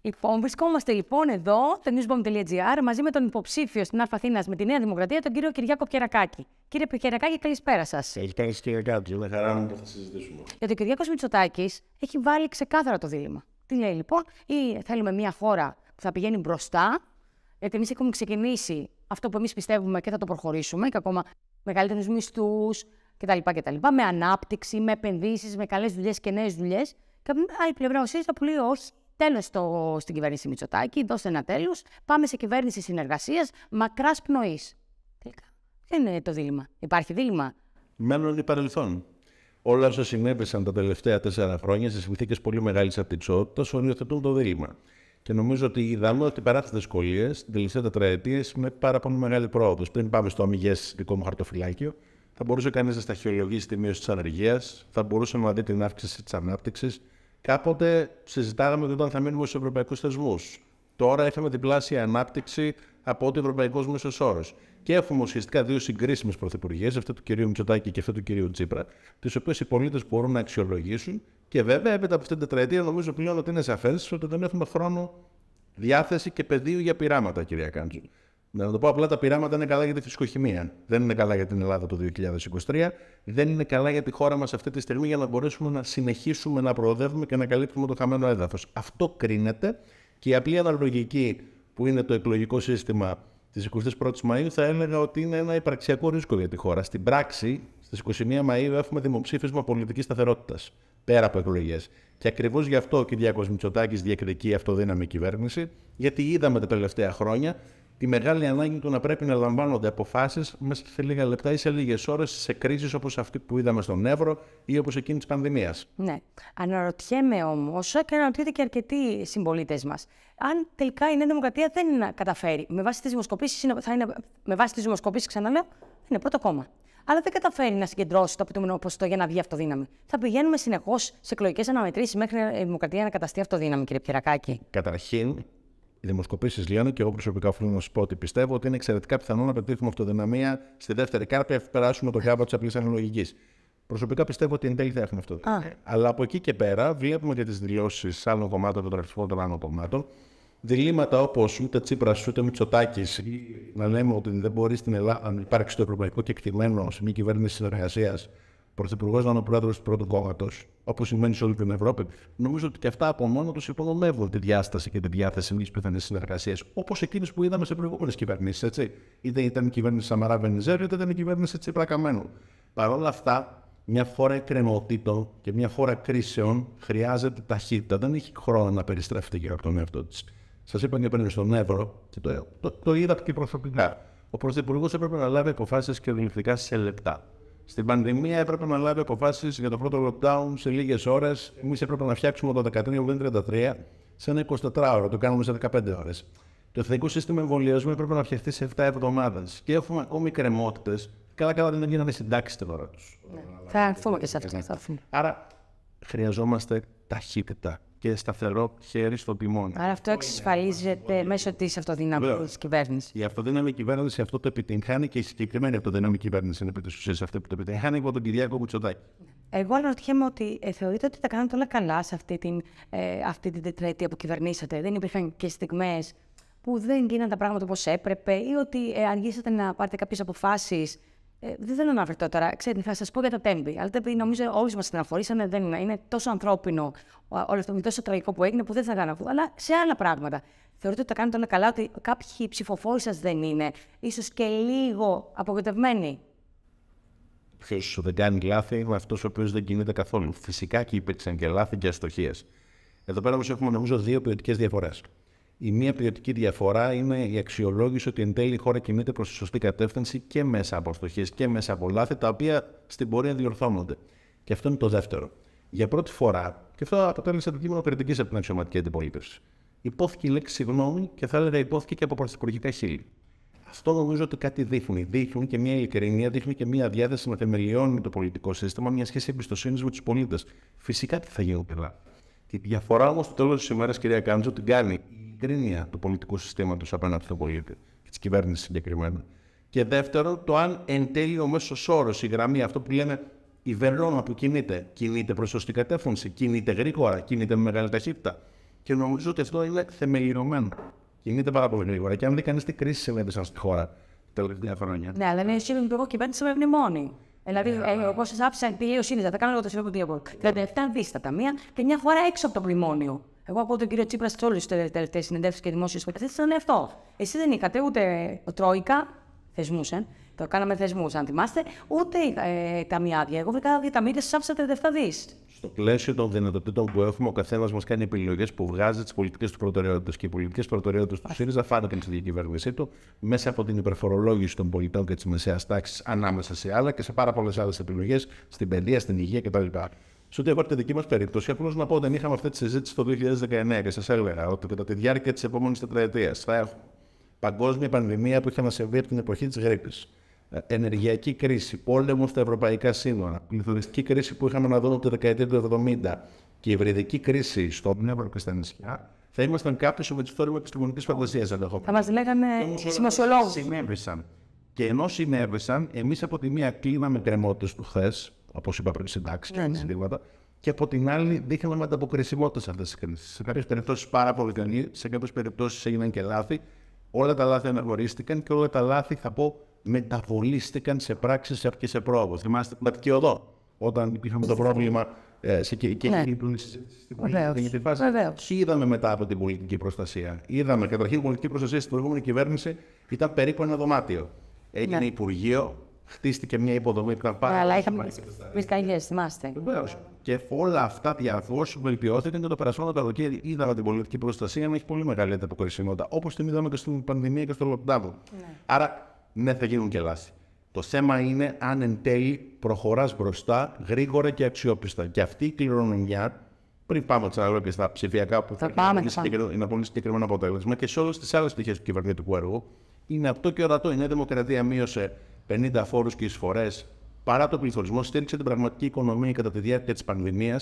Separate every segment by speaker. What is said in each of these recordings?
Speaker 1: Λοιπόν, βρισκόμαστε λοιπόν εδώ, το newsbomb.gr, μαζί με τον υποψήφιο στην Αρφαθήνα με τη Νέα Δημοκρατία, τον κύριο Κυριάκο Πιερακάκη. Κύριε Πιερακάκη, καλησπέρα σας.
Speaker 2: Καλησπέρα, κύριε Κάκη. Με χαρά μου που θα συζητήσουμε.
Speaker 1: Γιατί ο Κυριάκος Μητσοτάκης έχει βάλει ξεκάθαρα το δίλημα. Τι λέει λοιπόν, ή θέλουμε μια χώρα που θα πηγαίνει μπροστά, γιατί εμείς έχουμε ξεκινήσει αυτό που εμείς πιστεύουμε και θα το προχωρήσουμε, και ακόμα μεγαλύτερους μισθούς κτλ, κτλ. Με ανάπτυξη, με επενδύσεις, με καλές δουλειές και νέες δουλειές. Και άλλη πλευρά ο ΣΥΡΙΖΑ που λέει όχι, τέλος στην κυβέρνηση Μητσοτάκη, δώστε ένα τέλος. Πάμε σε κυβέρνηση συνεργασίας μακράς πνοής. Τελικά. Ποιο είναι το δίλημα. Υπάρχει δίλημα.
Speaker 2: Μέλλον ή παρελθόν. Όλα όσα συνέβησαν τα τελευταία τέσσερα χρόνια σε συνθήκες πολύ μεγάλη απτυξότητα οριοθετούν το δίλημα. Και νομίζω ότι είδαμε ότι παρά τις δυσκολίες, την τελευταία τετραετία με πάρα πολύ μεγάλη πρόοδος. Πριν πάμε στο αμυγές δικό μου χαρτοφυλάκιο, θα μπορούσε κανείς να σταχυολογήσει τη μείωση της ανεργίας, θα μπορούσε να δει την αύξηση της ανάπτυξης, Κάποτε συζητάγαμε ότι όταν θα μείνουμε στους ευρωπαϊκούς θεσμούς. Τώρα είχαμε διπλάσια ανάπτυξη από ό,τι ο ευρωπαϊκό μέσο όρο. Και έχουμε ουσιαστικά δύο συγκρίσιμες πρωθυπουργίες, αυτή του κυρίου Μητσοτάκη και αυτή του κυρίου Τσίπρα, τις οποίες οι πολίτες μπορούν να αξιολογήσουν. Και βέβαια, έπειτα από αυτήν την τετραετία, νομίζω πλέον ότι είναι σαφές ότι δεν έχουμε χρόνο, διάθεση και πεδίο για πειράματα, κυρία Κάντζου. Να το πω απλά, τα πειράματα είναι καλά για τη φυσικοχημία. Δεν είναι καλά για την Ελλάδα το 2023. Δεν είναι καλά για τη χώρα μας αυτή τη στιγμή για να μπορέσουμε να συνεχίσουμε να προοδεύουμε και να καλύπτουμε το χαμένο έδαφος. Αυτό κρίνεται και η απλή αναλογική που είναι το εκλογικό σύστημα της 21η Μαου θα έλεγα ότι είναι ένα υπαρξιακό ρίσκο για τη χώρα. Στην πράξη, στις 21 Μαου έχουμε δημοψήφισμα πολιτικής σταθερότητας πέρα από εκλογές. Και ακριβώς γι' αυτό ο Κυριάκος Μητσοτάκης διεκδικεί αυτοδύναμη κυβέρνηση, γιατί είδαμε τα τελευταία χρόνια τη μεγάλη ανάγκη του να πρέπει να λαμβάνονται αποφάσεις μέσα σε λίγα λεπτά ή σε λίγες ώρες σε κρίσεις όπως αυτή που είδαμε στον Εύρο ή όπως εκείνης της πανδημίας.
Speaker 1: Ναι. Αναρωτιέμαι όμως, και αναρωτιέται και αρκετοί συμπολίτες μας, αν τελικά η Νέα Δημοκρατία δεν καταφέρει. Με βάση τις δημοσκοπήσεις, θα είναι, με βάση τις δημοσκοπήσεις, ξαναλέω, είναι πρώτο κόμμα. Αλλά δεν καταφέρει να συγκεντρώσει το απαιτούμενο ποσοστό για να βγει αυτοδύναμη. Θα πηγαίνουμε συνεχώς σε εκλογικές αναμετρήσεις μέχρι η Δημοκρατία να καταστεί αυτοδύναμη, κύριε Πιερακάκη.
Speaker 2: Καταρχήν, οι δημοσκοπήσεις λένε και εγώ προσωπικά οφείλω να σα πω ότι πιστεύω ότι είναι εξαιρετικά πιθανό να πετύχουμε αυτοδυναμία στη δεύτερη κάρτα και περάσουμε το γάμπα της απλής αναλογική. Προσωπικά πιστεύω ότι εν τέλει θα έχουμε αυτό. Αλλά από εκεί και πέρα βλέπουμε και τις δηλώσεις άλλων κομμάτων των τραπεζικών των άλλων κομμάτων. Διλήμματα όπως ούτε Τσίπρας ούτε Μητσοτάκης, να λέμε ότι δεν μπορεί στην Ελλάδα να υπάρξει το ευρωπαϊκό κεκτημένο σε μια κυβέρνηση συνεργασίας πρωθυπουργός να είναι ο πρόεδρος του πρώτου κόμματος, όπως συμβαίνει σε όλη την Ευρώπη, νομίζω ότι και αυτά από μόνο τους υπονομεύουν τη διάσταση και τη διάθεση μιας πιθανής συνεργασίας. Όπως εκείνες που είδαμε σε προηγούμενες κυβερνήσεις. Είτε ήταν η κυβέρνηση Σαμαρά Βενιζέρη, είτε ήταν η κυβέρνηση Τσίπρα Καμένου. Παρ' όλα αυτά, μια χώρα εκκρεμωτήτων και μια χώρα κρίσεων χρειάζεται ταχύτητα. Δεν έχει χρόνο να περιστρέφεται και από τον εαυτό της. Σας είπα και πριν στον Εύρο, και το, το, το είδα και προσωπικά. Ο Πρωθυπουργός έπρεπε να λάβει αποφάσεις και δυνητικά σε λεπτά. Στην πανδημία έπρεπε να λάβει αποφάσεις για το πρώτο lockdown σε λίγες ώρες. Εμείς έπρεπε να φτιάξουμε το 13-33 σε ένα 24ωρο. Το κάνουμε σε 15 ώρες. Το εθνικό σύστημα εμβολιασμού έπρεπε να φτιαχτεί σε 7 εβδομάδες. Και έχουμε ακόμη κρεμότητες. Καλά, καλά δεν έγιναν συντάξει τώρα τους. Ναι. Θα έρθουμε και σε αυτό. Άρα χρειαζόμαστε ταχύτητα και σταθερό χέρι στο τιμόνι.
Speaker 1: Άρα αυτό εξασφαλίζεται μέσω της αυτοδυναμικής κυβέρνησης.
Speaker 2: Η αυτοδύναμη κυβέρνηση αυτό το επιτυγχάνει και η συγκεκριμένη αυτοδύναμη κυβέρνηση είναι επί της αυτή που το επιτυγχάνει από τον Κυριάκο Μητσοτάκη.
Speaker 1: Εγώ αναρωτιέμαι ότι ε, θεωρείτε ότι τα κάνατε όλα καλά σε αυτή την, ε, αυτή την τετραετία που κυβερνήσατε. Δεν υπήρχαν και στιγμές που δεν γίνανε τα πράγματα όπως έπρεπε ή ότι ε, αργήσατε να πάρετε κάποιες αποφάσεις ε, δεν θέλω να βρεθώ τώρα. Ξέρετε, θα σας πω για το Τέμπι. Αλλά Τέμπι νομίζω όλοι μας στεναχωρήσαμε. Δεν είναι. τόσο ανθρώπινο όλο αυτό, τόσο τραγικό που έγινε που δεν θα κάνω αυτό. Αλλά σε άλλα πράγματα. Θεωρείτε ότι τα κάνετε όλα καλά, ότι κάποιοι ψηφοφόροι σας δεν είναι, ίσως και λίγο απογοητευμένοι.
Speaker 2: Ποιο δεν κάνει λάθη είναι αυτός ο οποίος δεν κινείται καθόλου. Φυσικά και υπήρξαν και λάθη και αστοχίες. Εδώ πέρα όμως έχουμε νομίζω δύο ποιοτικές διαφορές. Η μία ποιοτική διαφορά είναι η αξιολόγηση ότι εν τέλει η χώρα κινείται προς τη σωστή κατεύθυνση και μέσα από στοχέ και μέσα από λάθη, τα οποία στην πορεία διορθώνονται. Και αυτό είναι το δεύτερο. Για πρώτη φορά, και αυτό αποτέλεσε κείμενο κριτικής από την αξιωματική αντιπολίτευση, υπόθηκε η λέξη συγγνώμη και θα έλεγα υπόθηκε και από πρωθυπουργικά χείλη. Αυτό νομίζω ότι κάτι δείχνει. Δείχνουν και μια ειλικρινία, δείχνει και μια διάθεση να θεμελιώνει το πολιτικό σύστημα, μια σχέση εμπιστοσύνης με τους πολίτες. Φυσικά τι θα γίνουν καλά. Τη διαφορά όμως το τέλος της ημέρας, κυρία Κάντζο, την κάνει ειλικρίνεια του πολιτικού συστήματο απέναντι στον πολίτη και της κυβέρνησης συγκεκριμένα. Και δεύτερο, το αν εν τέλει ο μέσος όρος, η γραμμή, αυτό που λέμε η βελόνα που κινείται, κινείται προς σωστή κατεύθυνση, κινείται γρήγορα, κινείται με μεγάλη ταχύτητα. Και νομίζω ότι αυτό είναι θεμελιωμένο. Κινείται πάρα πολύ γρήγορα. Και αν δει κανείς τι κρίσει συνέβησαν στη χώρα τα τελευταία χρόνια.
Speaker 1: Ναι, αλλά είναι η υπουργό κυβέρνηση με μόνη. Δηλαδή, όπω σα άφησα, πήγε ο ΣΥΡΙΖΑ, τα κάνω εγώ το ΣΥΡΙΖΑ που 37 δίστα και μια χώρα έξω από το μνημόνιο. Εγώ από τον κύριο Τσίπρας σε όλες τις τελευταίες συνεντεύξεις και δημόσιες παραθέσει ήταν αυτό. Εσύ δεν είχατε ούτε ε, τρόικα, θεσμούς, ε. Το κάναμε θεσμούς, αν θυμάστε, ούτε ε, ταμιάδια. Εγώ βρήκα ταμίδε άφησα 37 δις.
Speaker 2: Στο πλαίσιο των δυνατοτήτων που έχουμε, ο καθένας μας κάνει επιλογές που βγάζει τις πολιτικές του προτεραιότητες. Και οι πολιτικές προτεραιότητες του ΣΥΡΙΖΑ φάνηκαν στην διακυβέρνησή του μέσα από την υπερφορολόγηση των πολιτών και τη μεσαία τάξη ανάμεσα σε άλλα και σε πάρα πολλές άλλες επιλογές στην παιδεία, στην υγεία κτλ. Σε ό,τι αφορά τη δική μας περίπτωση, απλώς να πω ότι είχαμε αυτή τη συζήτηση το 2019 και σας έλεγα ότι κατά τη διάρκεια της επόμενης τετραετίας θα έχουμε παγκόσμια πανδημία που είχε σε από την εποχή της γρήπης, ε, ενεργειακή κρίση, πόλεμο στα ευρωπαϊκά σύνορα, πληθωριστική κρίση που είχαμε να δούμε από τη δεκαετία του 70 και η κρίση στο Νεύρο και στα νησιά, θα ήμασταν κάποιο με τη τη επιστημονικής φαντασίας ενδεχομένω. Θα μας λέγανε σημασιολόγους. Συνέβησαν. Και ενώ συνέβησαν, εμείς από τη μία κλείναμε κρεμότητε του χθες, όπως είπα πριν, συντάξεις και ναι, ναι. συντήματα. Και από την άλλη, δείχναμε ανταποκρισιμότητα σε αυτές τις κρίσει. Σε κάποιες περιπτώσεις πάρα πολύ καλή, σε κάποιες περιπτώσεις έγιναν και λάθη. Όλα τα λάθη αναγνωρίστηκαν και όλα τα λάθη, θα πω, μεταβολίστηκαν σε πράξεις και σε πρόοδο. Θυμάστε την Οδό, όταν είχαμε το πρόβλημα ε, σε και ναι. στην πολιτική φάση. Τι είδαμε μετά από την πολιτική προστασία. Είδαμε, καταρχήν, η πολιτική προστασία στην προηγούμενη κυβέρνηση ήταν περίπου ένα δωμάτιο. Έγινε ναι. Υπουργείο, χτίστηκε μια υποδομή που ήταν πάρα πολύ. Αλλά είχαμε
Speaker 1: πει θυμάστε. Βεβαίως.
Speaker 2: Και όλα αυτά διαρκώ βελτιώθηκαν και το περασμένο καλοκαίρι είδαμε την πολιτική προστασία να έχει πολύ μεγάλη ανταποκρισιμότητα. Όπω την είδαμε και στην πανδημία και στο lockdown. Ναι. Άρα, ναι, θα γίνουν και λάση. Το θέμα είναι αν εν τέλει προχωράς μπροστά γρήγορα και αξιόπιστα. Και αυτή η κληρονομιά, πριν πάμε ξαναλέω και στα ψηφιακά που θα πάμε, είναι πολύ συγκεκριμένο αποτέλεσμα και σε όλες τις άλλες πτυχές του κυβερνητικού έργου, είναι αυτό και ορατό. Η Νέα Δημοκρατία μείωσε 50 φόρους και εισφορές παρά το πληθωρισμό, στήριξε την πραγματική οικονομία κατά τη διάρκεια της πανδημίας.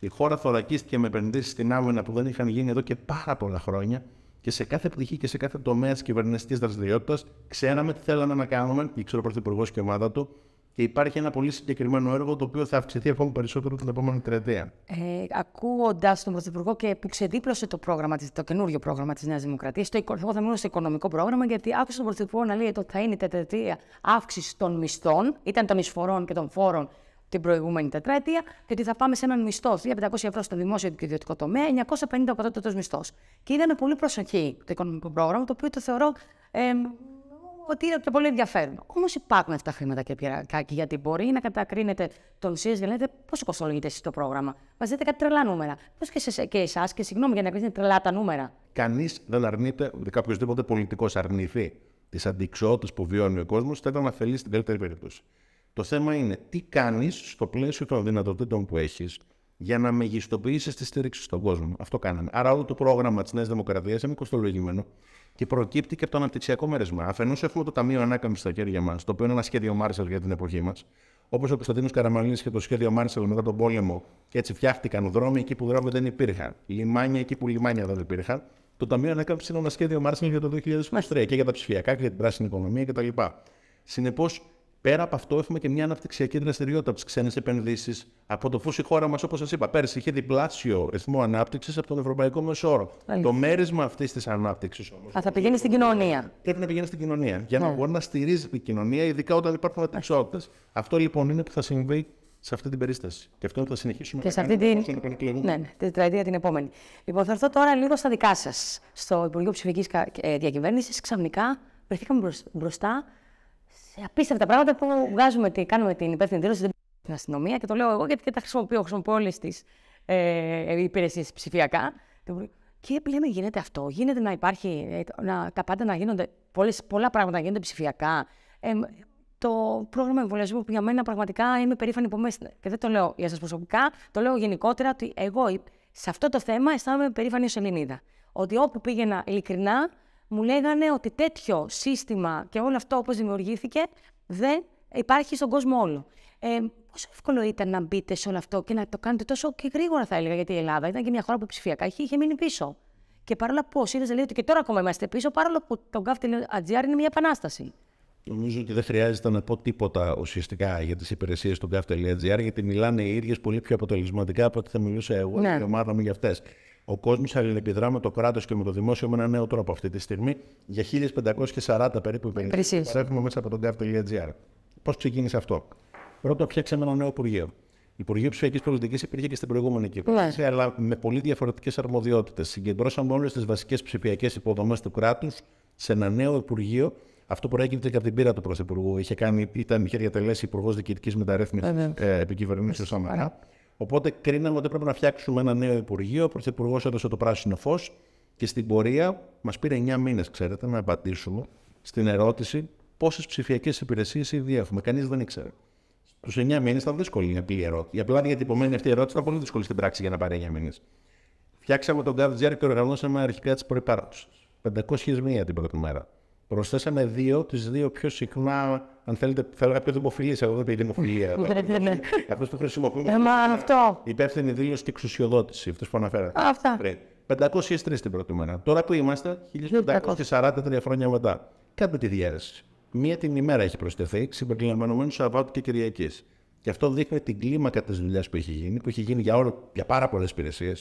Speaker 2: Η χώρα θωρακίστηκε με επενδύσεις στην άμυνα που δεν είχαν γίνει εδώ και πάρα πολλά χρόνια και σε κάθε πτυχή και σε κάθε τομέα της κυβερνητικής δραστηριότητας ξέραμε τι θέλαμε να κάνουμε, ήξερε ο Πρωθυπουργός και η ομάδα του, και υπάρχει ένα πολύ συγκεκριμένο έργο το οποίο θα αυξηθεί ακόμη περισσότερο την επόμενη τριετία.
Speaker 1: Ε, Ακούγοντα τον Πρωθυπουργό και που ξεδίπλωσε το, πρόγραμμα, το πρόγραμμα της Νέας Δημοκρατίας, εγώ θα μιλήσω στο οικονομικό πρόγραμμα, γιατί άκουσα τον Πρωθυπουργό να λέει ότι θα είναι η τετραετία αύξηση των μισθών, ήταν των εισφορών και των φόρων την προηγούμενη τετραετία και ότι θα πάμε σε έναν μισθό 1500 ευρώ στο δημόσιο και ιδιωτικό τομέα, 950 ο κατώτατο μισθός. Και είδαμε πολύ προσοχή το οικονομικό πρόγραμμα, το οποίο το θεωρώ ε, ότι είναι και πολύ ενδιαφέρον. Όμως υπάρχουν αυτά τα χρήματα και πειρακάκι, γιατί μπορεί να κατακρίνετε τον ΣΥΕΣ και να λέτε πόσο κοστολογείτε εσείς το πρόγραμμα. Μας δείτε κάτι τρελά νούμερα. Πώς και, σε, και εσάς, και συγγνώμη για να κρίνετε τρελά τα νούμερα.
Speaker 2: Κανείς δεν αρνείται, ούτε τίποτε πολιτικός αρνηθεί τις αντικσότητες που βιώνει ο κόσμος, θα ήταν αφελής στην καλύτερη περίπτωση. Το θέμα είναι τι κάνεις στο πλαίσιο των δυνατοτήτων που έχεις, για να μεγιστοποιήσεις τη στήριξη στον κόσμο. Αυτό κάνανε. Άρα, όλο το πρόγραμμα της Νέας Δημοκρατίας είναι κοστολογημένο και προκύπτει και από το αναπτυξιακό μέρισμα. Αφενός, έχουμε το Ταμείο Ανάκαμψης στα χέρια μας, το οποίο είναι ένα σχέδιο Μάρσελ για την εποχή μας. Όπως ο Κωνσταντίνος Καραμαλίνη και το σχέδιο Μάρσελ μετά τον πόλεμο, και έτσι φτιάχτηκαν δρόμοι εκεί που δρόμοι δεν υπήρχαν. Λιμάνια εκεί που λιμάνια δεν υπήρχαν. Το Ταμείο Ανάκαμψης είναι ένα σχέδιο Μάρσελ για το 2023 και για τα ψηφιακά και για την πράσινη οικονομία κτλ. Συνεπώς, Πέρα από αυτό, έχουμε και μια αναπτυξιακή δραστηριότητα από τις ξένες επενδύσεις. από φως η χώρα μας, όπως σας είπα, πέρσι είχε διπλάσιο ρυθμό ανάπτυξης από τον Ευρωπαϊκό Μεσόρο. Το μέρισμα αυτής της ανάπτυξης όμως.
Speaker 1: Θα πηγαίνει στην κοινωνία.
Speaker 2: Πρέπει να πηγαίνει στην κοινωνία. Για να ναι. μπορεί να στηρίζει την κοινωνία, ειδικά όταν υπάρχουν αναπτυξότητε. Αυτό λοιπόν είναι που θα συμβεί σε αυτή την περίσταση. Και αυτό θα συνεχίσουμε και σε αυτή την. Ναι, ναι, την
Speaker 1: τετραετία την επόμενη. Λοιπόν, θα έρθω τώρα λίγο στα δικά σας. Στο Υπουργείο Ψηφική ε, Διακυβέρνησης ξαφνικά βρεθήκαμε μπροστά σε απίστευτα πράγματα που βγάζουμε, τι, κάνουμε την υπεύθυνη δήλωση στην αστυνομία και το λέω εγώ γιατί και τα χρησιμοποιώ, χρησιμοποιώ όλες τις ε, υπηρεσίες ψηφιακά. Και λέμε, γίνεται αυτό, γίνεται να υπάρχει, ε, να, τα πάντα να γίνονται, πολλές, πολλά πράγματα να γίνονται ψηφιακά. Ε, το πρόγραμμα εμβολιασμού που για μένα πραγματικά είμαι περήφανη που είμαι, και δεν το λέω για σας προσωπικά, το λέω γενικότερα ότι εγώ σε αυτό το θέμα αισθάνομαι περήφανη ως Ελληνίδα. Ότι όπου πήγαινα ειλικρινά, μου λέγανε ότι τέτοιο σύστημα και όλο αυτό όπως δημιουργήθηκε δεν υπάρχει στον κόσμο όλο. Ε, πόσο εύκολο ήταν να μπείτε σε όλο αυτό και να το κάνετε τόσο και γρήγορα, θα έλεγα, γιατί η Ελλάδα ήταν και μια χώρα που ψηφιακά είχε, είχε μείνει πίσω. Και παρόλα που ο ΣΥΡΙΖΑ λέει ότι και τώρα ακόμα είμαστε πίσω, παρόλο που το gaf.gr είναι μια επανάσταση.
Speaker 2: Νομίζω ότι δεν χρειάζεται να πω τίποτα ουσιαστικά για τις υπηρεσίες του gaf.gr, γιατί μιλάνε οι ίδιες πολύ πιο αποτελεσματικά από ό,τι θα μιλούσα εγώ ναι. και η ομάδα μου για αυτές. Ο κόσμος αλληλεπιδρά με το κράτος και με το δημόσιο με ένα νέο τρόπο αυτή τη στιγμή για 1540 περίπου υπηρεσίε που μέσα από τον gov.gr. Πώς ξεκίνησε αυτό, Πρώτα φτιάξαμε ένα νέο Υπουργείο. Υπουργείο Ψηφιακής Πολιτικής υπήρχε και στην προηγούμενη κυβέρνηση, ναι. αλλά με πολύ διαφορετικές αρμοδιότητες. Συγκεντρώσαμε όλες τις βασικές ψηφιακές υποδομές του κράτους σε ένα νέο Υπουργείο. Αυτό προέκυψε και από την πείρα του Πρωθυπουργού. Είχε κάνει, ήταν, είχε διατελέσει Υπουργός Διοικητικής Μεταρρύθμισης ναι, ναι. ε, Επικυβερνήσεως Οπότε κρίναμε ότι πρέπει να φτιάξουμε ένα νέο Υπουργείο. Ο Πρωθυπουργός έδωσε το πράσινο φως και στην πορεία μας πήρε 9 μήνες, ξέρετε, να απαντήσουμε στην ερώτηση πόσες ψηφιακές υπηρεσίες ήδη έχουμε. Κανείς δεν ήξερε. Στου 9 μήνες ήταν δύσκολη η απλή ερώτηση. Η απλά διατυπωμένη αυτή η ερώτηση ήταν πολύ δύσκολη στην πράξη για να πάρει 9 μήνες. Φτιάξαμε τον GovGR και οργανώσαμε αρχικά τις προπάρτουσε. μία την πρώτη μέρα. Προσθέσαμε δύο, τις δύο πιο συχνά, αν θέλετε, θέλω να πιο δημοφιλεί. Εγώ δεν πει δημοφιλία. Ναι, ναι, ναι. Αυτό που χρησιμοποιούμε. Ε, μα αυτό. Υπεύθυνη δήλωση και εξουσιοδότηση, αυτό που αναφέρατε. Αυτά. 503 την πρώτη μέρα. Τώρα που είμαστε, 1543 χρόνια μετά. Κάντε τη διαίρεση. Μία την ημέρα έχει προσθεθεί, συμπεριλαμβανομένου Σαββάτου και Κυριακής. Και αυτό δείχνει την κλίμακα της δουλειάς που έχει γίνει, που έχει γίνει για, όλο, για πάρα πολλές υπηρεσίες.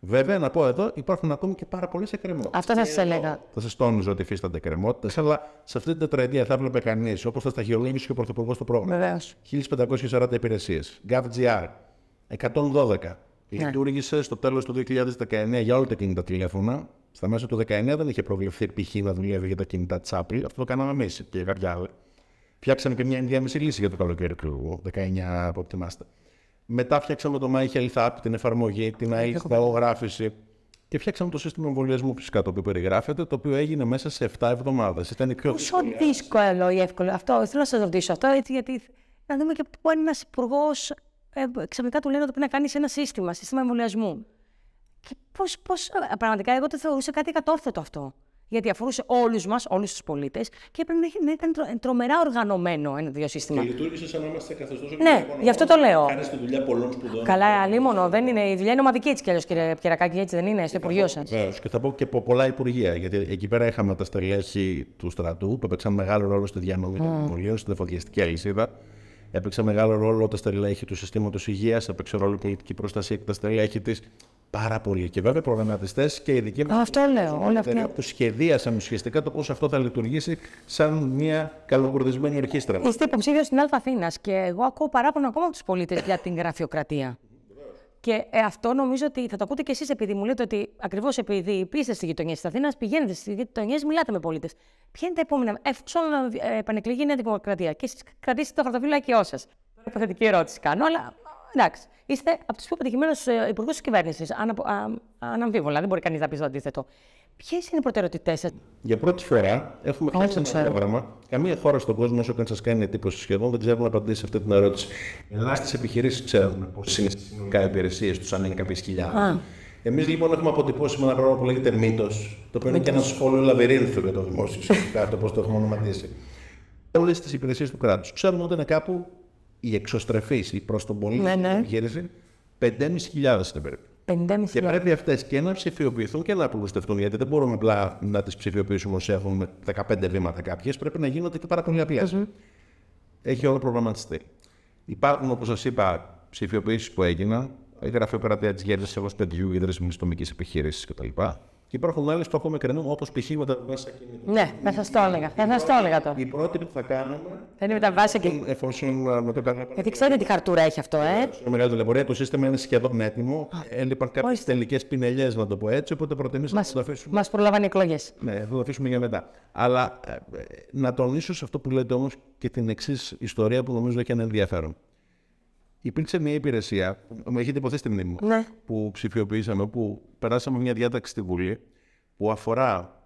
Speaker 2: Βέβαια, να πω εδώ, υπάρχουν ακόμη και πάρα πολλές εκκρεμότητες. Αυτά θα σας έλεγα. Θα σας τόνιζα ότι υφίστανται εκκρεμότητες, αλλά σε αυτή την τετραετία θα έβλεπε κανείς, όπως θα σταχυολόγησε και ο Πρωθυπουργός το πρόγραμμα. Βεβαίως. 1540 υπηρεσίε. GovGR 112. Ναι. Λειτουργήσε στο τέλος του 2019 για όλα τα κινητά τηλέφωνα. Στα μέσα του 2019 δεν είχε προβλεφθεί π.χ. να δουλεύει για τα κινητά της Apple. Αυτό το κάναμε εμείς και Φτιάξαμε και μια ενδιάμεση λύση για το καλοκαίρι του 19, από θυμάστε. Μετά φτιάξαμε το My Health App, την εφαρμογή, την αίσθηση, και φτιάξαμε το σύστημα εμβολιασμού φυσικά το οποίο περιγράφεται, το οποίο έγινε μέσα σε 7 εβδομάδες. Ήταν πιο Πόσο
Speaker 1: δύσκολο ή εύκολο. Αυτό θέλω να σας ρωτήσω αυτό, γιατί να δούμε και πού ένας υπουργός ε, ξαφνικά του λένε ότι πρέπει να κάνεις ένα σύστημα, σύστημα εμβολιασμού. Και πώς. Ε, πραγματικά, εγώ το θεωρούσα κάτι κατόρθωτο αυτό γιατί αφορούσε όλους μας, όλους τους πολίτες, και έπρεπε να ήταν τρομερά οργανωμένο ένα δύο σύστημα. Και λειτουργήσε
Speaker 2: σαν να είμαστε καθεστώς Ναι, λοιπόν, γι' αυτό το λέω. Κάνεις τη δουλειά πολλών σπουδών. Καλά,
Speaker 1: αλίμονο. Δεν είναι. Η δουλειά είναι ομαδική έτσι κι αλλιώς, κύριε Πιερακάκη, έτσι δεν είναι, στο Υπουργείο σας. Βεβαίως.
Speaker 2: Και θα πω και από πολλά Υπουργεία. Γιατί εκεί πέρα είχαμε τα στελέχη του στρατού που έπαιξαν μεγάλο ρόλο στη διανομή mm. του στην εφοδιαστική αλυσίδα. Έπαιξε μεγάλο ρόλο τα στελέχη του συστήματο υγείας, έπαιξε ρόλο η πολιτική προστασία και τα στελέχη της. Πάρα πολύ. Και βέβαια, προγραμματιστές και οι δικοί μας. Αυτό λέω. Όλα αυτά. Που σχεδίασαν ουσιαστικά το πώς αυτό θα λειτουργήσει σαν μια καλοκουρδισμένη ορχήστρα. Είστε
Speaker 1: υποψήφιος στην Αλφα Αθήνας και εγώ ακούω παράπονα ακόμα από τους πολίτες για την γραφειοκρατία. Και ε, αυτό νομίζω ότι θα το ακούτε κι εσείς, επειδή μου λέτε ότι ακριβώς επειδή πείστε στις γειτονιές της Αθήνας, πηγαίνετε στις γειτονιές, μιλάτε με πολίτες. Ποια είναι τα επόμενα, εφόσον επανεκλεγεί η Νέα Δημοκρατία και εσείς κρατήσετε το χαρτοφυλάκιό σας. Τώρα υποθετική ερώτηση κάνω, αλλά εντάξει. Είστε από τους πιο πετυχημένου ε, υπουργούς της κυβέρνησης. αναμφίβολα, δεν μπορεί κανείς να πει το αντίθετο. Ποιες είναι οι προτεραιότητές σας,
Speaker 2: Για πρώτη φορά έχουμε κάνει ένα πρόγραμμα. Καμία χώρα στον κόσμο, όσο και αν σας κάνει εντύπωση σχεδόν, δεν ξέρουν να απαντήσει αυτή την ερώτηση. Ελάχιστε επιχειρήσεις ξέρουν πώς είναι στι συνολικά υπηρεσίες τους, αν είναι κάποιες χιλιάδες. Εμείς λοιπόν έχουμε αποτυπώσει με ένα πρόγραμμα που λέγεται Μύτος, το οποίο είναι και ένα σχόλιο λαβυρίνθου για το δημόσιο, αυτό πώς το έχουμε ονοματίσει. Όλες τις υπηρεσίες του κράτους ξέρουν ότι είναι κάπου η εξωστρεφής ή προς τον πολίτη ναι, ναι. επιχείρηση, 5.500 στην περίπτωση. Και πρέπει αυτές και να ψηφιοποιηθούν και να απλουστευτούν. Γιατί δεν μπορούμε απλά να τις ψηφιοποιήσουμε όσο έχουν 15 βήματα κάποιες. Πρέπει να γίνονται και παραπονιαπιέ. Έχει όλο προγραμματιστεί. Υπάρχουν, όπως σας είπα, ψηφιοποιήσεις που έγιναν. Η γραφειοκρατία της γέννηση παιδιού, ίδρυση μισθομική επιχείρησης κτλ. Και υπάρχουν άλλε που ακόμα κρεμούν, όπω π.χ. με τα βάσα
Speaker 1: Ναι, θα σας το έλεγα. Θα το Η πρώτη που θα κάνουμε. Θα είναι με τα ε, Εφόσον το Γιατί ξέρετε τι χαρτούρα έχει αυτό, ε.
Speaker 2: Στο ε, μεγάλο τηλεπορία το σύστημα είναι σχεδόν έτοιμο. Έλειπαν κάποιε τελικές πινελιές, να το πω έτσι. Οπότε προτείνω να το αφήσουμε. Μας προλάβανε εκλογές. Ναι, θα το αφήσουμε για μετά. Αλλά ε, να τονίσω σε αυτό που λέτε όμως και την εξής ιστορία που νομίζω έχει ένα ενδιαφέρον υπήρξε μια υπηρεσία, με έχετε υποθέσει τη μνήμη μου, ναι. που ψηφιοποιήσαμε, που περάσαμε μια διάταξη στη Βουλή που αφορά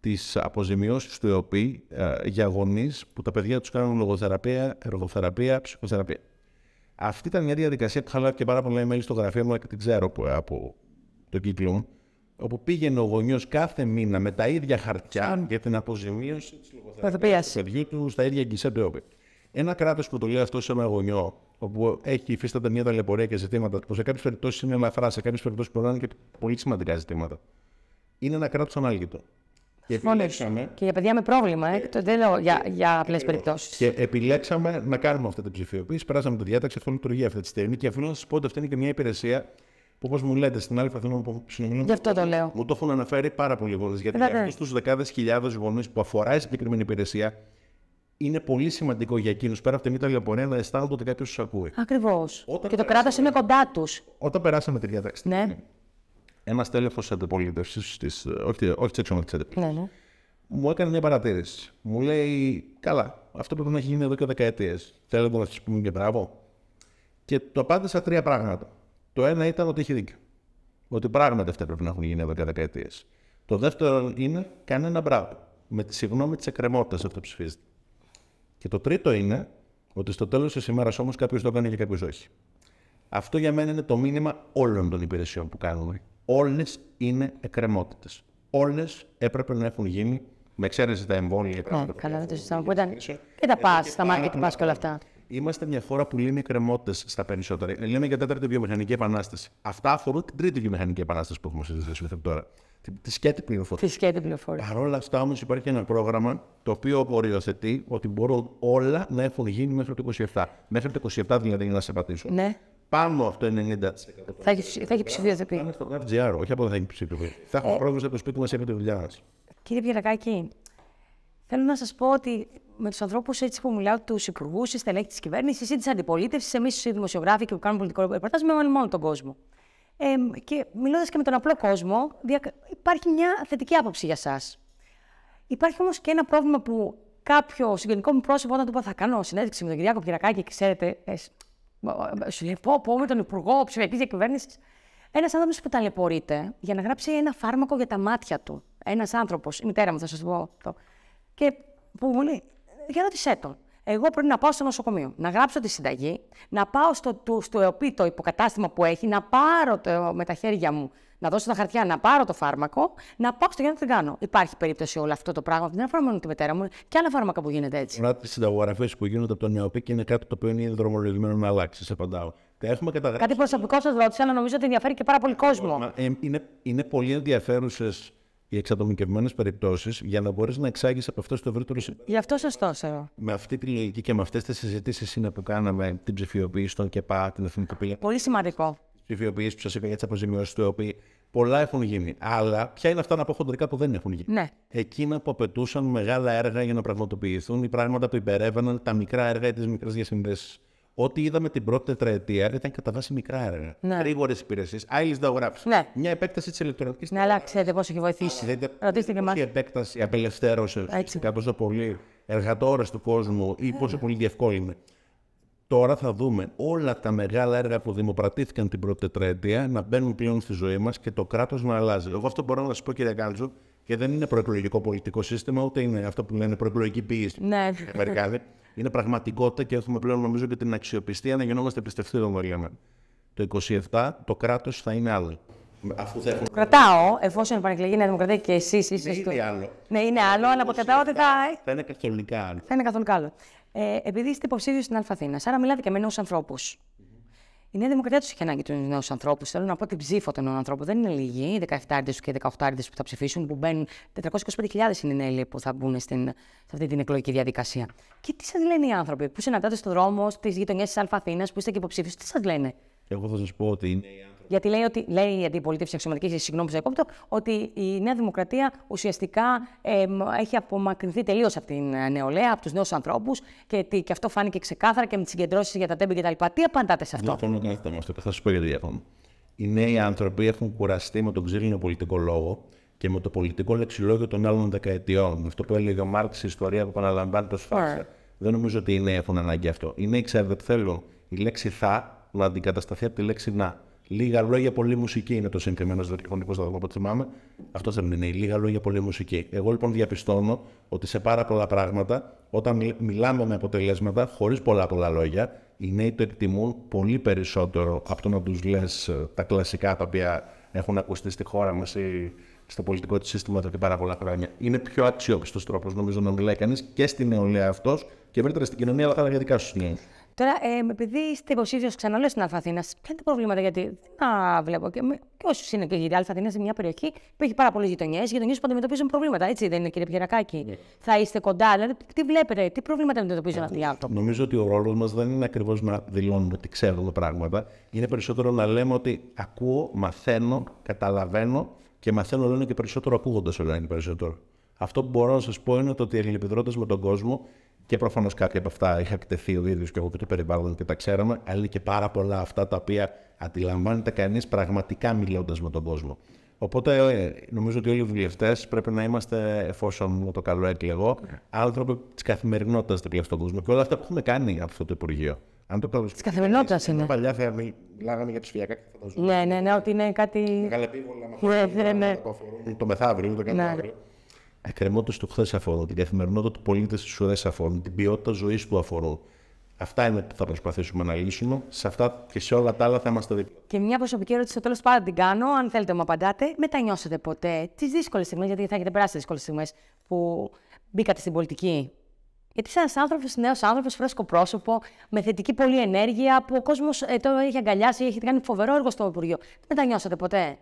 Speaker 2: τις αποζημιώσεις του ΕΟΠΗ ε, για γονείς που τα παιδιά τους κάνουν λογοθεραπεία, εργοθεραπεία, ψυχοθεραπεία. Αυτή ήταν μια διαδικασία που είχα λάβει και πάρα πολλά μέλη στο γραφείο μου και την ξέρω από το κύκλο μου. Όπου πήγαινε ο γονιός κάθε μήνα με τα ίδια χαρτιά για την αποζημίωση της λογοθεραπείας του παιδιού του στα ίδια του ΕΟΠΗ. Ένα κράτος που το λέει αυτό σε ένα γονιό όπου έχει υφίσταται μια ταλαιπωρία και ζητήματα, που σε κάποιες περιπτώσεις είναι ελαφρά, σε κάποιες περιπτώσεις μπορεί να είναι και πολύ σημαντικά ζητήματα. Είναι ένα κράτος ανάλγητο. Και Και για παιδιά με
Speaker 1: πρόβλημα, ε, το δεν λέω για, για απλές περιπτώσεις.
Speaker 2: Και επιλέξαμε να κάνουμε αυτή την ψηφιοποίηση. Περάσαμε τη διάταξη, αυτό λειτουργεί αυτή τη στιγμή. Και αφήνω να σας πω ότι αυτή είναι και μια υπηρεσία που, όπως μου λέτε, στην άλλη Αθήνα που συνομιλούν. Γι' αυτό το λέω. Μου το έχουν αναφέρει πάρα πολλοί γονείς. Γιατί αυτού του δεκάδες χιλιάδες γονείς που αφορά η συγκεκριμένη υπηρεσία είναι πολύ σημαντικό για εκείνους πέρα από την μύτα πορεία να αισθάνονται ότι κάποιος τους ακούει.
Speaker 1: Ακριβώς. Και το κράτος είναι κοντά τους.
Speaker 2: Όταν περάσαμε τη διαδέξη. Ναι. Ένας τέλεχο αντιπολίτευση, όχι τη όχι. ναι, ναι. μου έκανε μια παρατήρηση. Μου λέει, Καλά, αυτό πρέπει να έχει γίνει εδώ και δεκαετίες. Θέλω να σας πούμε και μπράβο. Και το απάντησα τρία πράγματα. Το ένα ήταν ότι έχει δίκιο. Ότι πράγματα αυτά πρέπει να έχουν γίνει εδώ και δεκαετίες. Το δεύτερο είναι κανένα μπράβο. Με τη συγγνώμη της εκκρεμότητας αυτό ψηφίζεται. Και το τρίτο είναι ότι στο τέλος της ημέρας όμως κάποιος το έκανε και κάποιος όχι. Αυτό για μένα είναι το μήνυμα όλων των υπηρεσιών που κάνουμε. Όλες είναι εκκρεμότητες. Όλες έπρεπε να έχουν γίνει με εξαίρεση τα εμβόλια. Ναι,
Speaker 1: καλά, δεν το συζητάμε. Και τα ε, πα, τα τι πα και όλα αυτά.
Speaker 2: Είμαστε μια χώρα που λύνει κρεμότητε στα περισσότερα. Λέμε για τέταρτη βιομηχανική επανάσταση. Αυτά αφορούν την τρίτη βιομηχανική επανάσταση που έχουμε συζητήσει μέχρι τώρα. Τη σκέτη πληροφορία. Τη σκέτη πληροφορία. Παρ' όλα αυτά όμως υπάρχει ένα πρόγραμμα το οποίο οριοθετεί ότι μπορούν όλα να έχουν γίνει μέχρι το 27. Μέχρι το 27 δηλαδή να σε πατήσω. Ναι. Πάνω από το 90%. Θα έχει, θα έχει
Speaker 1: είναι στο FGR,
Speaker 2: όχι από εδώ θα έχει ψηφιοθεπή. Θα έχουμε ε, πρόγραμμα στο σπίτι μα και τη δουλειά μας.
Speaker 1: Κύριε Πιερακάκη, Θέλω να σας πω ότι με τους ανθρώπους έτσι που μιλάω, τους υπουργούς, τη στελέχη της κυβέρνησης ή της αντιπολίτευσης, εμείς οι δημοσιογράφοι και που κάνουμε πολιτικό ρεπορτάζ, με μόνο τον κόσμο. Ε, και μιλώντας και με τον απλό κόσμο, υπάρχει μια θετική άποψη για εσά. Υπάρχει όμως και ένα πρόβλημα που κάποιο συγγενικό μου πρόσωπο, όταν του είπα θα κάνω συνέντευξη με τον Κυριάκο και ξέρετε, σου λέει πω, πω με τον υπουργό ψηφιακής διακυβέρνησης. Ένας άνθρωπος που ταλαιπωρείται για να γράψει ένα φάρμακο για τα μάτια του. Ένας άνθρωπος, η μητέρα μου θα σας πω Το. Και που μου λέει, για ρώτησέ Εγώ πρέπει να πάω στο νοσοκομείο, να γράψω τη συνταγή, να πάω στο, στο ΕΟΠΗ, το υποκατάστημα που έχει, να πάρω το, με τα χέρια μου, να δώσω τα χαρτιά, να πάρω το φάρμακο, να πάω στο για να την κάνω. Υπάρχει περίπτωση όλο αυτό το πράγμα. Δεν αφορά μόνο τη μητέρα μου, και άλλα φάρμακα που γίνεται έτσι.
Speaker 2: Μετά τι συνταγογραφέ που γίνονται από τον ΕΟΠΗ και είναι κάτι το οποίο είναι δρομολογημένο να αλλάξεις, σε παντάω. έχουμε καταγράψει. Κάτι
Speaker 1: προσωπικό σας ρώτησα, αλλά νομίζω ότι ενδιαφέρει και πάρα πολύ
Speaker 2: κόσμο. Ε, είναι, είναι πολύ ενδιαφέρουσες οι εξατομικευμένες περιπτώσεις για να μπορείς να εξάγεις από αυτό το ευρύτερο συμπέρασμα.
Speaker 1: Γι' αυτό σας τόσα.
Speaker 2: Με αυτή τη λογική και με αυτές τις συζητήσεις είναι που κάναμε την ψηφιοποίηση των ΚΕΠΑ, την εθνικοποίηση. Πολύ σημαντικό. Ψηφιοποίηση που σας είπα για τις αποζημιώσεις του ΕΟΠΗ. Πολλά έχουν γίνει. Αλλά ποια είναι αυτά να πω χοντρικά που δεν έχουν γίνει. Ναι. Εκείνα που απαιτούσαν μεγάλα έργα για να πραγματοποιηθούν, ή πράγματα που υπερέβαναν τα μικρά έργα ή τις μικρές διασυνδέσεις. Ό,τι είδαμε την πρώτη τετραετία ήταν κατά βάση μικρά έργα. Ναι. Γρήγορες υπηρεσίες. Άλλε δαγοράψει. Ναι. Μια επέκταση της ηλεκτρονικής. Ναι, αλλά ξέρετε πώ έχει βοηθήσει. Ρωτήστε και εμάς. Η επέκταση, η απελευθέρωση φυσικά τόσο πολύ εργατόρες του κόσμου ή πόσο πολύ διευκόλυνε. Τώρα θα δούμε όλα τα μεγάλα έργα που δημοπρατήθηκαν την πρώτη τετραετία να μπαίνουν πλέον στη ζωή μας και το κράτος να αλλάζει. Εγώ αυτό μπορώ να σας πω, κύριε Γκάλτζο, και δεν είναι προεκλογικό πολιτικό σύστημα, ούτε είναι αυτό που λένε προεκλογική ποιήση. Ναι είναι πραγματικότητα και έχουμε πλέον νομίζω και την αξιοπιστία να γινόμαστε πιστευτοί των Βορειών. Το 27 το κράτος θα είναι άλλο. Αφού θα
Speaker 1: Κρατάω, εφόσον επανεκλεγεί η Νέα Δημοκρατία και εσείς ναι, είστε. Είναι, στο... άλλο. Ναι, είναι άλλο, αλλά από κρατάω ότι θα.
Speaker 2: Θα είναι καθολικά άλλο.
Speaker 1: Θα είναι καθόλου άλλο. Ε, επειδή είστε υποψήφιος στην Αλφαθήνα, άρα μιλάτε και με νέους ανθρώπους. Η Νέα Δημοκρατία τους έχει ανάγκη τους νέους ανθρώπους. Θέλω να πω την ψήφο των νέων ανθρώπων. Δεν είναι λίγοι. Οι 17 και 18 που θα ψηφίσουν, που μπαίνουν. 425.000 είναι οι Νέοι που θα μπουν σε αυτή την εκλογική διαδικασία. Και τι σας λένε οι άνθρωποι που συναντάτε στον δρόμο, στις γειτονιές της Αλφαθήνα, που είστε και υποψήφιοι, τι σας λένε.
Speaker 2: Εγώ θα σας πω ότι είναι
Speaker 1: γιατί λέει, ότι, λέει η αντιπολίτευση αξιωματική, συγγνώμη που σα ότι η Νέα Δημοκρατία ουσιαστικά ε, έχει απομακρυνθεί τελείως από την νεολαία, από τους νέους ανθρώπους και, και αυτό φάνηκε ξεκάθαρα και με τις συγκεντρώσεις για τα τέμπη κτλ. Τι απαντάτε σε αυτό.
Speaker 2: Συμφωνώ κάθετα με αυτό. Θα σας πω γιατί διαφωνώ. Οι νέοι άνθρωποι έχουν κουραστεί με τον ξύλινο πολιτικό λόγο και με το πολιτικό λεξιλόγιο των άλλων δεκαετιών. Αυτό που έλεγε ο Μάρξ, η ιστορία που επαναλαμβάνει το Σφάξερ. Ναι. Δεν νομίζω ότι οι νέοι έχουν ανάγκη αυτό. Οι νέοι ξέρετε, θέλουν η λέξη θα να αντικατασταθεί από τη λέξη να. Λίγα λόγια, πολύ μουσική είναι το συγκεκριμένο δορυφωνικό σταθμό που θυμάμαι. Αυτό δεν είναι. Λίγα λόγια, πολύ μουσική. Εγώ λοιπόν διαπιστώνω ότι σε πάρα πολλά πράγματα, όταν μιλάμε με αποτελέσματα, χωρίς πολλά πολλά λόγια, οι νέοι το εκτιμούν πολύ περισσότερο από το να τους λες ε, τα κλασικά τα οποία έχουν ακουστεί στη χώρα μας ή στο πολιτικό της σύστημα και πάρα πολλά χρόνια. Είναι πιο αξιόπιστος τρόπος, νομίζω, να μιλάει κανείς και στην νεολαία αυτός και ευρύτερα στην κοινωνία, αλλά θα δικά σου νέου. Ναι.
Speaker 1: Τώρα, ε, επειδή είστε υποψήφιος, ξαναλέω στην Αλφαθήνας, ποια είναι τα προβλήματα, γιατί να βλέπω. Και, και όσους είναι και η Αλφαθήνα, σε μια περιοχή που έχει πάρα πολλές γειτονιές, γειτονιές που αντιμετωπίζουν προβλήματα. Έτσι δεν είναι, κύριε Πιερακάκη. Yeah. Ναι. Θα είστε κοντά, δηλαδή τι βλέπετε, τι προβλήματα αντιμετωπίζουν ε, αυτοί οι
Speaker 2: άνθρωποι. Νομίζω ότι ο ρόλος μας δεν είναι ακριβώς να δηλώνουμε ότι ξέρουμε πράγματα. Είναι περισσότερο να λέμε ότι ακούω, μαθαίνω, καταλαβαίνω και μαθαίνω λένε και περισσότερο ακούγοντας λένε περισσότερο. Αυτό που μπορώ να σας πω είναι ότι οι με τον κόσμο και προφανώς κάποια από αυτά είχα εκτεθεί ο ίδιος και εγώ και το περιβάλλον και τα ξέραμε, αλλά είναι και πάρα πολλά αυτά τα οποία αντιλαμβάνεται κανείς πραγματικά μιλώντας με τον κόσμο. Οπότε ε, νομίζω ότι όλοι οι βουλευτές πρέπει να είμαστε, εφόσον το καλό εγώ, ναι. άνθρωποι της καθημερινότητας τελικά στον κόσμο και όλα αυτά που έχουμε κάνει από αυτό το Υπουργείο. Αν το πρόβλημα. Της καθημερινότητας είναι. Παλιά θα μιλάγαμε για ψηφιακά
Speaker 1: Ναι, ναι, ναι, ότι είναι κάτι. Μεγαλεπίβολα μα. Ναι, Το ναι,
Speaker 2: ναι. μεθαύριο, το κάνουμε εκκρεμότητε του χθες αφορούν, την καθημερινότητα του πολίτη στις ουρές αφορούν, την ποιότητα ζωής του αφορούν. Αυτά είναι που θα προσπαθήσουμε να λύσουμε. Σε αυτά και σε όλα τα άλλα θα είμαστε δίπλα. Και
Speaker 1: μια προσωπική ερώτηση στο τέλος πάντων, την κάνω. Αν θέλετε, μου απαντάτε. Μετανιώσετε ποτέ τις δύσκολες στιγμές, γιατί θα έχετε περάσει δύσκολες στιγμές που μπήκατε στην πολιτική. Γιατί είσαι ένας άνθρωπος, νέος άνθρωπος, φρέσκο πρόσωπο, με θετική πολλή ενέργεια, που ο κόσμος ε, το έχει αγκαλιάσει, έχει κάνει φοβερό έργο στο Υπουργείο. Δεν μετανιώσατε ποτέ.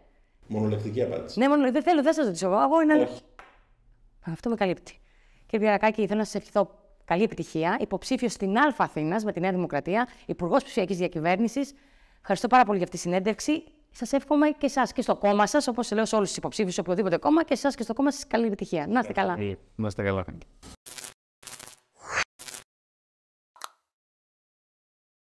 Speaker 2: Μονολεκτική απάντηση.
Speaker 1: Ναι, μονολεκτική. Δεν θέλω, δεν σας ρωτήσω. Εγώ είναι... Αυτό με καλύπτει. Κύριε Πιαρακάκη, θέλω να σας ευχηθώ καλή επιτυχία. Υποψήφιος στην Α Αθήνας με τη Νέα Δημοκρατία, Υπουργός Ψηφιακής Διακυβέρνησης. Ευχαριστώ πάρα πολύ για αυτή τη συνέντευξη. Σας εύχομαι και εσάς και στο κόμμα σας, όπως λέω σε όλους τους υποψήφιους, οποιοδήποτε κόμμα, και εσάς και στο κόμμα σας καλή επιτυχία. Να είστε καλά. Ε,
Speaker 2: Είμαστε καλά.